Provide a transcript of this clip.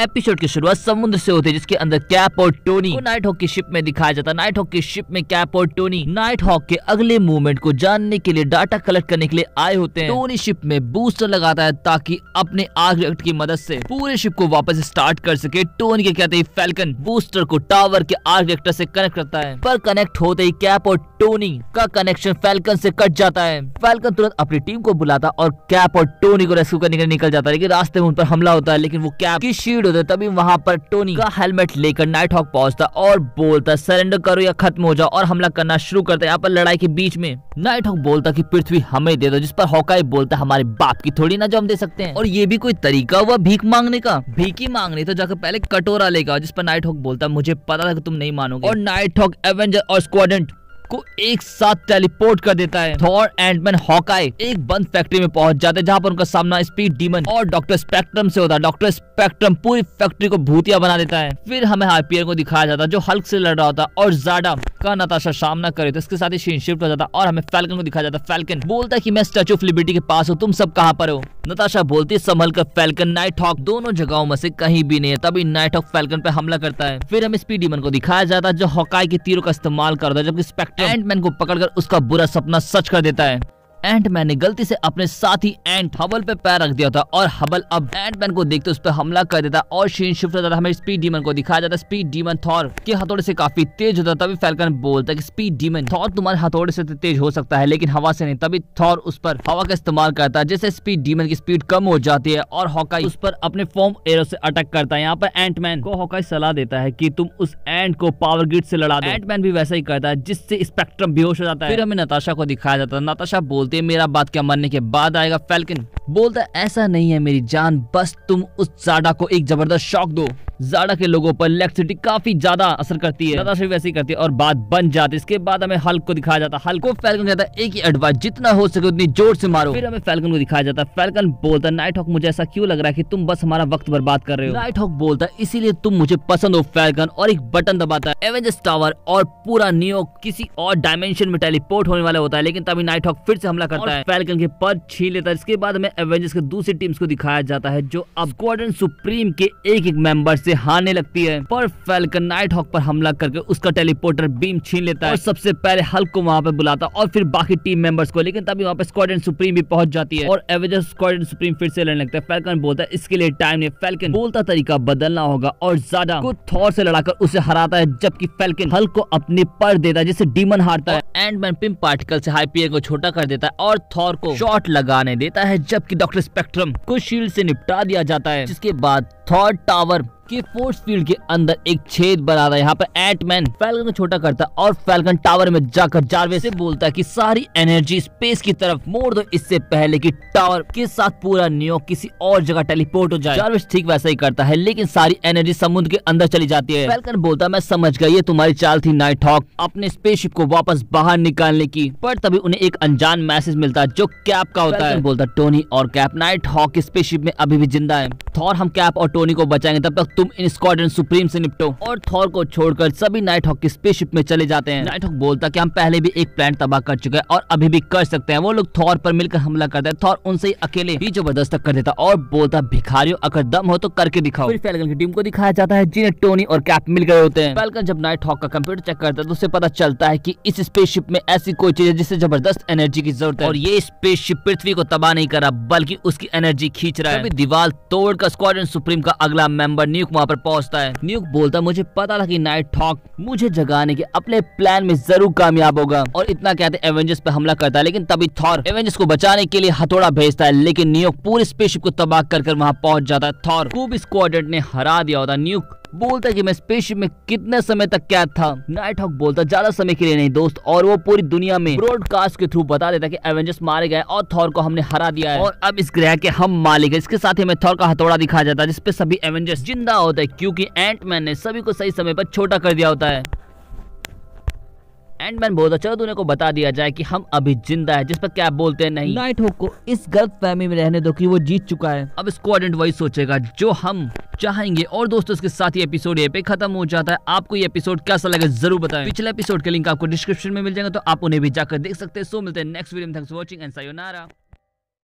episode की शुरुआत समुद्र से होती है जिसके अंदर कैप और टोनी को नाइट हॉक की शिप में दिखाया जाता है नाइट हॉक की शिप में कैप और टोनी नाइट हॉक के अगले मूवमेंट को जानने के लिए डाटा कलेक्ट करने के लिए आए होते हैं टोनी शिप में बूस्टर लगाता है ताकि अपने आर्किटेक्ट की मदद से पूरे शिप को वापस स्टार्ट कर सके टोनी के कहते हैं फैल्कन बूस्टर को टावर के रिएक्टर से कनेक्ट करता है पर कनेक्ट होते ही कैप और टोनी का कनेक्शन फैल्कन से कट जाता है फैल्कन तुरंत अपनी टीम को बुलाता और कैप और टोनी को रेस्क्यू करने के लिए निकल जाता है लेकिन रास्ते में उन पर हमला होता है लेकिन वो कैप की शील्ड होते थे तभी वहां पर टोनी का हेलमेट लेकर नाइट हॉक पहुंचता और बोलता सरेंडर करो या खत्म हो जाओ और हमला करना शुरू करता है यहाँ पर लड़ाई के बीच में नाइट हॉक बोलता की पृथ्वी हमें दे दो जिस पर हॉकाई बोलता हमारे बाप की थोड़ी ना जो हम दे सकते हैं और ये भी कोई तरीका हुआ भीख मांगने का ही मांगने तो जाकर पहले कटोरा लेगा जिस पर नाइट हॉक बोलता मुझे पता था तुम नहीं मानोगे और नाइट हॉक एवेंजर और स्क्वाडेंट को एक साथ टेलीपोर्ट कर देता है थॉर एंडमैन हॉकाई एक बंद फैक्ट्री में पहुंच जाते हैं जहां पर उनका सामना स्पीड डीमन और डॉक्टर स्पेक्ट्रम से होता है डॉक्टर स्पेक्ट्रम पूरी फैक्ट्री को भूतिया बना देता है फिर हमें हाइपियर को दिखाया जाता है जो हल्क से लड़ रहा होता है और ज्यादा का नताशा सामना करे तो इसके साथ ही शीन शिफ्ट हो जाता और हमें फैल्कन को दिखाया जाता फैल्कन बोलता है कि मैं स्टैचू ऑफ लिबर्टी के पास हूँ तुम सब कहाँ पर हो नताशा बोलती संभल कर फैल्कन नाइट हॉक दोनों जगहों में से कहीं भी नहीं है तभी नाइट हॉक फैल्कन पे हमला करता है फिर हम स्पीडी डीमन को दिखाया जाता है जो हॉकाई के तीरों का इस्तेमाल करता है जबकि स्पेक्ट्रम को पकड़कर उसका बुरा सपना सच कर देता है एंट मैन ने गलती से अपने साथी एंट हबल पे पैर रख दिया था और हबल अब एंट मैन को देखते उस पर हमला कर देता और शीन शिफ्ट होता हमें स्पीड डीमन को दिखाया जाता स्पीड डीमन थॉर के हथौड़े से काफी तेज होता तभी फैलकन बोलता की स्पीड डीमन थॉर तुम्हारे हथौड़े से तेज हो सकता है लेकिन हवा से नहीं तभी थॉर उस पर हवा का इस्तेमाल करता है जैसे स्पीड डीमन की स्पीड कम हो जाती है और हॉकाई उस पर अपने फॉर्म एरो से अटक करता है यहाँ पर एंटमैन को हॉकाई सलाह देता है की तुम उस एंट को पावर ग्रिड से लड़ा दो एंटमैन भी वैसा ही करता है जिससे स्पेक्ट्रम बेहोश हो जाता है फिर हमें नताशा को दिखाया जाता है नताशा बोल बोलती है मेरा बात क्या मरने के बाद आएगा फैल्कन बोलता ऐसा नहीं है मेरी जान बस तुम उस साडा को एक जबरदस्त शौक दो ज़्यादा के लोगों पर इलेक्ट्रिसिटी काफ़ी ज़्यादा असर करती है ज़्यादा से वैसी करती है और बात बन जाती है इसके बाद हमें हल्क को दिखाया जाता है हल्क को फैल्कन कहता है एक ही एडवाइस जितना हो सके उतनी जोर से मारो फिर हमें फैलकन को दिखाया जाता है फैलकन बोलता है नाइट हॉक मुझे ऐसा क्यों लग रहा है कि तुम बस हमारा वक्त बर्बाद कर रहे हो नाइट हॉक बोलता है इसीलिए तुम मुझे पसंद हो फैलकन और एक बटन दबाता है एवेंजर्स टावर और पूरा नियो किसी और डायमेंशन में टेलीपोर्ट होने वाला होता है लेकिन तभी नाइट हॉक फिर से हमला करता है फैलकन के पद छीन लेता है इसके बाद हमें एवेंजर्स के दूसरी टीम्स को दिखाया जाता है जो अब गॉर्डन सुप्रीम के एक एक मेंबर से उसे हारने लगती है पर फैल्कन नाइट हॉक पर हमला करके उसका टेलीपोर्टर बीम छीन लेता है और सबसे पहले हल्क को वहाँ पे बुलाता है और फिर बाकी टीम मेंबर्स को लेकिन तभी वहाँ पे स्क्वाड सुप्रीम भी पहुंच जाती है और एवेजर स्क्वाड सुप्रीम फिर से लड़ने लगता है फैल्कन बोलता है इसके लिए टाइम नहीं फैल्कन बोलता तरीका बदलना होगा और ज्यादा को थौर से लड़ाकर उसे हराता है जबकि फैल्कन हल्क को अपने पर देता है जिसे डीमन हारता है एंड मैन पिम पार्टिकल से हाईपीएन को छोटा कर देता है और थौर को शॉट लगाने देता है जबकि डॉक्टर स्पेक्ट्रम को शील्ड से निपटा दिया जाता है जिसके बाद थॉर टावर के फोर्स फील्ड के अंदर एक छेद बना रहा है यहाँ पर एटमैन फैलकन को छोटा करता है और फैल्कन टावर में जाकर जारवे से बोलता है कि सारी एनर्जी स्पेस की तरफ मोड़ दो इससे पहले कि टावर के साथ पूरा नियो किसी और जगह टेलीपोर्ट हो जाए जारवे ठीक वैसा ही करता है लेकिन सारी एनर्जी समुद्र के अंदर चली जाती है फैलकन बोलता है मैं समझ गई ये तुम्हारी चाल थी नाइट हॉक अपने स्पेसशिप को वापस बाहर निकालने की पर तभी उन्हें एक अनजान मैसेज मिलता है जो कैप का होता है बोलता टोनी और कैप नाइट हॉक स्पेसशिप में अभी भी जिंदा है थॉर हम कैप और टोनी को बचाएंगे तब तक तुम इन स्क्वाड्रन सुप्रीम से निपटो और थॉर को छोड़कर सभी नाइट हॉक की स्पेसशिप में चले जाते हैं नाइट हॉक बोलता कि हम पहले भी एक प्लान तबाह कर चुके हैं और अभी भी कर सकते हैं वो लोग थॉर पर मिलकर हमला करते हैं थॉर उनसे ही अकेले ही जबरदस्त कर देता और बोलता भिखारियों अगर दम हो तो करके दिखाओ फैलकन की टीम को दिखाया जाता है जिन्हें टोनी और कैप मिल गए होते हैं फैलकन जब नाइट हॉक का कंप्यूटर चेक करता है तो उसे पता चलता है की इस स्पेसशिप में ऐसी कोई चीज है जिससे जबरदस्त एनर्जी की जरूरत है और ये स्पेसशिप पृथ्वी को तबाह नहीं करा बल्कि उसकी एनर्जी खींच रहा है दीवार तोड़कर स्क्वाड्रन सुप्रीम का अगला मेंबर न्यूक वहाँ पर पहुँचता है न्यूक बोलता मुझे पता था की नाइट थॉक मुझे जगाने के अपने प्लान में जरूर कामयाब होगा और इतना कहते एवेंजर्स पर हमला करता है लेकिन तभी थॉर एवेंजर्स को बचाने के लिए हथौड़ा भेजता है लेकिन न्यूक पूरी स्पेसशिप को तबाह कर वहाँ पहुँच जाता है थॉर खूब भी ने हरा दिया होता न्यूक बोलता है कि मैं स्पेसशिप में कितने समय तक कैद था नाइट हॉक बोलता ज्यादा समय के लिए नहीं दोस्त और वो पूरी दुनिया में ब्रॉडकास्ट के थ्रू बता देता कि एवेंजर्स मारे गए और थॉर को हमने हरा दिया है और अब इस ग्रह के हम मालिक है इसके साथ हमें थॉर का हथौड़ा दिखाया जाता है जिसपे सभी एवेंजर्स जिंदा होते हैं क्योंकि एंटमैन ने सभी को सही समय पर छोटा कर दिया होता है एंडमैन बोलता चलो तूने को बता दिया जाए कि हम अभी जिंदा है जिस पर क्या बोलते हैं नहीं नाइट हॉक को इस गलत फहमी में रहने दो कि वो जीत चुका है अब स्क्वाडेंट वही सोचेगा जो हम चाहेंगे और दोस्तों इसके साथ ही एपिसोड ये पे खत्म हो जाता है आपको ये एपिसोड कैसा लगे जरूर बताएं पिछले एपिसोड के लिंक आपको डिस्क्रिप्शन में मिल जाएगा तो आप उन्हें भी जाकर देख सकते हैं सो मिलते हैं नेक्स्ट वीडियो में थैंक्स वॉचिंग एंड सायोनारा